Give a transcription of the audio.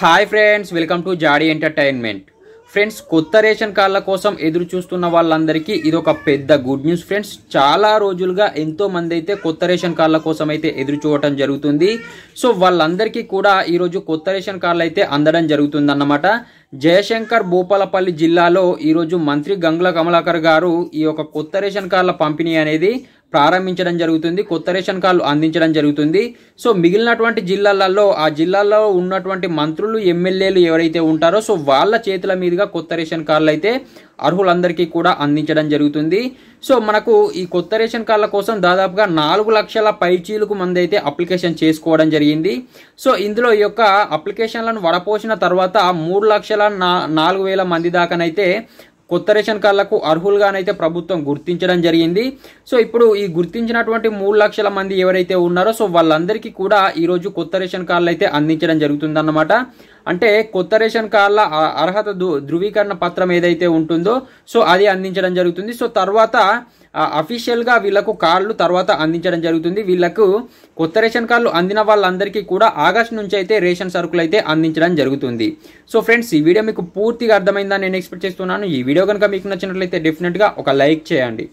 hi friends welcome to Jadi entertainment friends కొత్త ration కార్డుల కోసం ఎదురు చూస్తున్న వాళ్ళందరికీ ఇది ఒక పెద్ద గుడ్ న్యూస్ ఫ్రెండ్స్ చాలా రోజులుగా ఎంతో మంది అయితే కొత్త రేషన్ కార్డుల కోసం అయితే ఎదురు చూడటం జరుగుతుంది సో వాళ్ళందరికీ కూడా ఈరోజు కొత్త రేషన్ కార్డులు అయితే అందడం జరుగుతుంది అన్నమాట జయశంకర్ భూపాలపల్లి జిల్లాలో ఈరోజు మంత్రి గంగుల కమలాకర్ గారు ఈ యొక్క కొత్త రేషన్ కార్డుల పంపిణీ అనేది ప్రారంభించడం జరుగుతుంది కొత్త రేషన్ కార్డులు అందించడం జరుగుతుంది సో మిగిలినటువంటి జిల్లాలలో ఆ జిల్లాలో ఉన్నటువంటి మంత్రులు ఎమ్మెల్యేలు ఎవరైతే ఉంటారో సో వాళ్ళ చేతుల మీదుగా కొత్త రేషన్ కార్డులు అయితే అర్హులందరికీ కూడా అందించడం జరుగుతుంది సో మనకు ఈ కొత్త రేషన్ కార్డుల కోసం దాదాపుగా నాలుగు లక్షల పైచీలకు మంది అయితే అప్లికేషన్ చేసుకోవడం జరిగింది సో ఇందులో ఈ యొక్క అప్లికేషన్లను వడపోసిన తర్వాత మూడు లక్షల నా నాలుగు వేల మంది దాకానైతే కొత్త రేషన్ కార్డులకు అర్హులుగానైతే ప్రభుత్వం గుర్తించడం జరిగింది సో ఇప్పుడు ఈ గుర్తించినటువంటి మూడు లక్షల మంది ఎవరైతే ఉన్నారో సో వాళ్ళందరికీ కూడా ఈరోజు కొత్త రేషన్ కార్డులు అయితే అందించడం జరుగుతుందన్నమాట అంటే కొత్త రేషన్ కార్డుల అర్హత ధృవీకరణ పత్రం ఏదైతే ఉంటుందో సో అది అందించడం జరుగుతుంది సో తర్వాత అఫీషియల్గా వీళ్ళకు కార్డులు తర్వాత అందించడం జరుగుతుంది వీళ్ళకు కొత్త రేషన్ కార్డులు అందిన వాళ్ళందరికీ కూడా ఆగస్ట్ నుంచి అయితే రేషన్ సరుకులు అయితే అందించడం జరుగుతుంది సో ఫ్రెండ్స్ ఈ వీడియో మీకు పూర్తిగా అర్థమైందని నేను ఎక్స్పెక్ట్ చేస్తున్నాను ఈ వీడియో కనుక మీకు నచ్చినట్లయితే డెఫినెట్గా ఒక లైక్ చేయండి